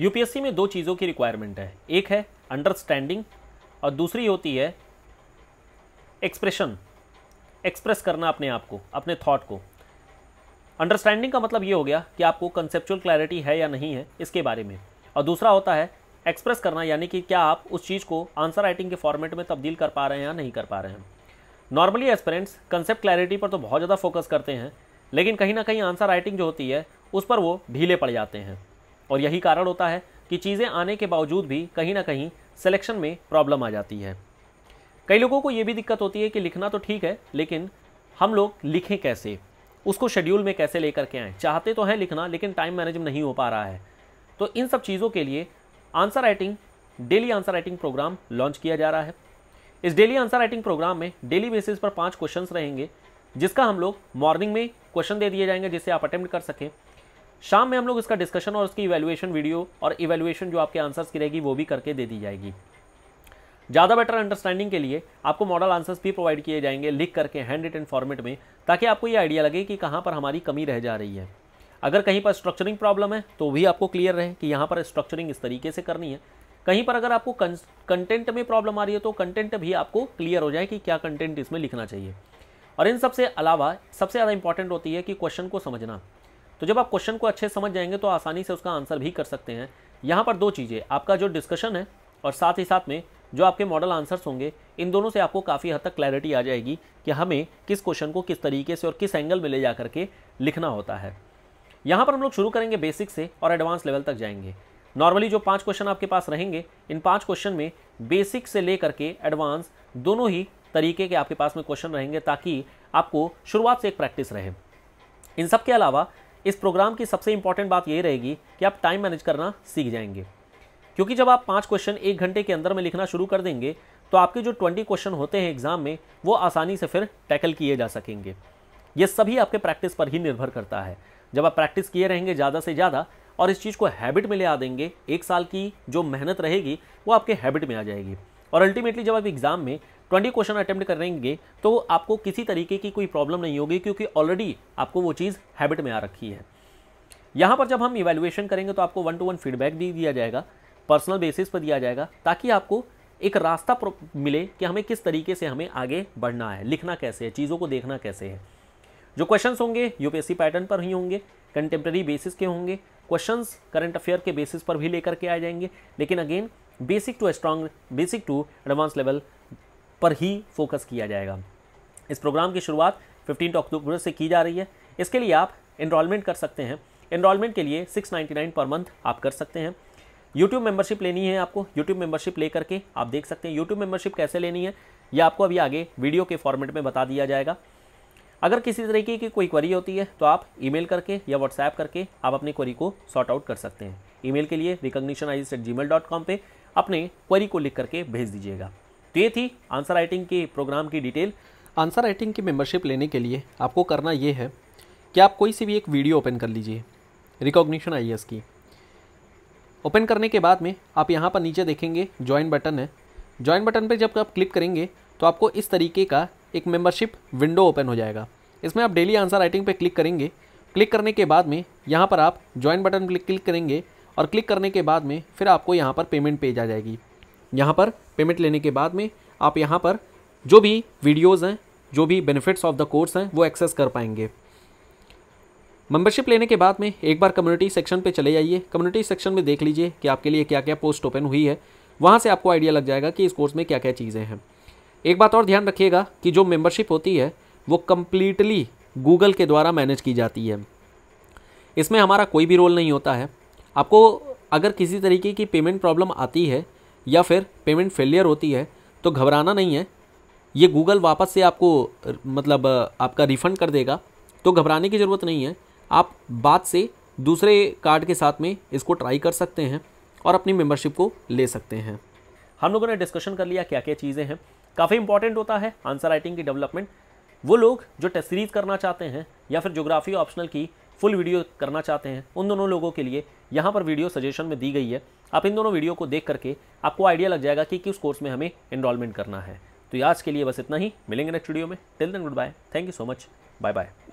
UPSC में दो चीज़ों की रिक्वायरमेंट है एक है अंडरस्टैंडिंग और दूसरी होती है एक्सप्रेशन एक्सप्रेस करना अपने आप को अपने थॉट को अंडरस्टैंडिंग का मतलब ये हो गया कि आपको कंसेप्चुअल क्लैरिटी है या नहीं है इसके बारे में और दूसरा होता है एक्सप्रेस करना यानी कि क्या आप उस चीज़ को आंसर राइटिंग के फॉर्मेट में तब्दील कर पा रहे हैं या नहीं कर पा रहे हैं नॉर्मली एस्पेरेंट्स कंसेप्ट क्लैरिटी पर तो बहुत ज़्यादा फोकस करते हैं लेकिन कहीं ना कहीं आंसर राइटिंग जो होती है उस पर वो ढीले पड़ जाते हैं और यही कारण होता है कि चीज़ें आने के बावजूद भी कहीं ना कहीं सिलेक्शन में प्रॉब्लम आ जाती है कई लोगों को ये भी दिक्कत होती है कि लिखना तो ठीक है लेकिन हम लोग लिखें कैसे उसको शेड्यूल में कैसे लेकर के आएँ चाहते तो हैं लिखना लेकिन टाइम मैनेजमेंट नहीं हो पा रहा है तो इन सब चीज़ों के लिए answer writing daily answer writing program launch किया जा रहा है इस डेली आंसर राइटिंग प्रोग्राम में डेली बेसिस पर पाँच क्वेश्चन रहेंगे जिसका हम लोग मॉर्निंग में क्वेश्चन दे दिए जाएंगे जिससे आप अटैम्प्ट कर सकें शाम में हम लोग इसका डिस्कशन और उसकी इवेलुएशन वीडियो और इवेलुएशन जो आपके आंसर्स की रहेगी वो भी करके दे दी जाएगी ज़्यादा बेटर अंडरस्टैंडिंग के लिए आपको मॉडल आंसर्स भी प्रोवाइड किए जाएंगे लिख करके हैंड रिटन फॉर्मेट में ताकि आपको ये आइडिया लगे कि कहाँ पर हमारी कमी रह जा रही है अगर कहीं पर स्ट्रक्चरिंग प्रॉब्लम है तो भी आपको क्लियर रहे कि यहाँ पर स्ट्रक्चरिंग इस तरीके से करनी है कहीं पर अगर आपको कंटेंट में प्रॉब्लम आ रही है तो कंटेंट भी आपको क्लियर हो जाए कि क्या कंटेंट इसमें लिखना चाहिए और इन सबसे अलावा सबसे ज़्यादा इंपॉर्टेंट होती है कि क्वेश्चन को समझना तो जब आप क्वेश्चन को अच्छे समझ जाएंगे तो आसानी से उसका आंसर भी कर सकते हैं यहाँ पर दो चीज़ें आपका जो डिस्कशन है और साथ ही साथ में जो आपके मॉडल आंसर्स होंगे इन दोनों से आपको काफ़ी हद तक क्लैरिटी आ जाएगी कि हमें किस क्वेश्चन को किस तरीके से और किस एंगल में ले जा करके लिखना होता है यहाँ पर हम लोग शुरू करेंगे बेसिक से और एडवांस लेवल तक जाएंगे नॉर्मली जो पांच क्वेश्चन आपके पास रहेंगे इन पांच क्वेश्चन में बेसिक से लेकर के एडवांस दोनों ही तरीके के आपके पास में क्वेश्चन रहेंगे ताकि आपको शुरुआत से एक प्रैक्टिस रहे इन सब के अलावा इस प्रोग्राम की सबसे इंपॉर्टेंट बात ये रहेगी कि आप टाइम मैनेज करना सीख जाएंगे क्योंकि जब आप पाँच क्वेश्चन एक घंटे के अंदर में लिखना शुरू कर देंगे तो आपके जो ट्वेंटी क्वेश्चन होते हैं एग्ज़ाम में वो आसानी से फिर टैकल किए जा सकेंगे ये सभी आपके प्रैक्टिस पर ही निर्भर करता है जब आप प्रैक्टिस किए रहेंगे ज़्यादा से ज़्यादा और इस चीज़ को हैबिट में ले आ देंगे एक साल की जो मेहनत रहेगी वो आपके हैबिट में आ जाएगी और अल्टीमेटली जब आप एग्ज़ाम में ट्वेंटी क्वेश्चन अटैम्प्ट करेंगे तो आपको किसी तरीके की कोई प्रॉब्लम नहीं होगी क्योंकि ऑलरेडी आपको वो चीज़ हैबिट में आ रखी है यहाँ पर जब हम इवेल्युएशन करेंगे तो आपको वन टू वन फीडबैक भी दिया जाएगा पर्सनल बेसिस पर दिया जाएगा ताकि आपको एक रास्ता मिले कि हमें किस तरीके से हमें आगे बढ़ना है लिखना कैसे है चीज़ों को देखना कैसे है जो क्वेश्चंस होंगे यूपीएससी पैटर्न पर ही होंगे कंटेम्प्रेरी बेसिस के होंगे क्वेश्चंस करंट अफेयर के बेसिस पर भी लेकर के आ जाएंगे लेकिन again basic to strong basic to advance level पर ही फोकस किया जाएगा इस प्रोग्राम की शुरुआत फिफ्टीन अक्टूबर से की जा रही है इसके लिए आप इनरोलमेंट कर सकते हैं इनरोलमेंट के लिए सिक्स नाइन्टी नाइन पर मंथ आप कर सकते हैं यूट्यूब मेंबरशिप लेनी है आपको यूट्यूब मेंबरशिप ले करके आप देख सकते हैं यूट्यूब मेंबरशिप कैसे लेनी है यह आपको अभी आगे वीडियो के फॉर्मेट में बता दिया जाएगा अगर किसी तरीके की कोई क्वरी होती है तो आप ईमेल करके या व्हाट्सएप करके आप अपनी क्वरी को सॉर्ट आउट कर सकते हैं ईमेल के लिए recognition I at G mail dot com पर अपने क्वेरी को लिख करके भेज दीजिएगा तो ये थी आंसर राइटिंग के प्रोग्राम की डिटेल आंसर राइटिंग की मेम्बरशिप लेने के लिए आपको करना ये है कि आप कोई सी भी एक वीडियो ओपन कर लीजिए रिकॉग्निशन आई की ओपन करने के बाद में आप यहाँ पर नीचे देखेंगे ज्वाइन बटन है ज्वाइन बटन पर जब आप क्लिक करेंगे तो आपको इस तरीके का एक मेम्बरशिप विंडो ओपन हो जाएगा इसमें आप डेली आंसर राइटिंग पर क्लिक करेंगे क्लिक करने के बाद में यहाँ पर आप ज्वाइन बटन पर क्लिक करेंगे और क्लिक करने के बाद में फिर आपको यहाँ पर पेमेंट पेज आ जाएगी यहाँ पर पेमेंट लेने के बाद में आप यहाँ पर जो भी वीडियोज़ हैं जो भी बेनिफिट्स ऑफ द कोर्स हैं वो एक्सेस कर पाएंगे मेंबरशिप लेने के बाद में एक बार कम्युनिटी सेक्शन पे चले जाइए कम्युनिटी सेक्शन में देख लीजिए कि आपके लिए क्या क्या पोस्ट ओपन हुई है वहाँ से आपको आइडिया लग जाएगा कि इस कोर्स में क्या क्या चीज़ें हैं एक बात और ध्यान रखिएगा कि जो मेंबरशिप होती है वो कम्प्लीटली गूगल के द्वारा मैनेज की जाती है इसमें हमारा कोई भी रोल नहीं होता है आपको अगर किसी तरीके की पेमेंट प्रॉब्लम आती है या फिर पेमेंट फेलियर होती है तो घबराना नहीं है ये गूगल वापस से आपको मतलब आपका रिफ़ंड कर देगा तो घबराने की ज़रूरत नहीं है आप बाद से दूसरे कार्ड के साथ में इसको ट्राई कर सकते हैं और अपनी मेम्बरशिप को ले सकते हैं हम लोगों ने डिस्कशन कर लिया क्या क्या चीज़ें हैं काफ़ी इंपॉर्टेंट होता है आंसर राइटिंग की डेवलपमेंट वो लोग जो टेस्ट सीरीज़ करना चाहते हैं या फिर जोग्राफी ऑप्शनल की फुल वीडियो करना चाहते हैं उन दोनों लोगों के लिए यहाँ पर वीडियो सजेशन में दी गई है आप इन दोनों वीडियो को देख करके आपको आइडिया लग जाएगा कि किस कोर्स में हमें इनरोलमेंट करना है तो आज के लिए बस इतना ही मिलेंगे नेक्स्ट वीडियो में till then good bye thank you so much bye bye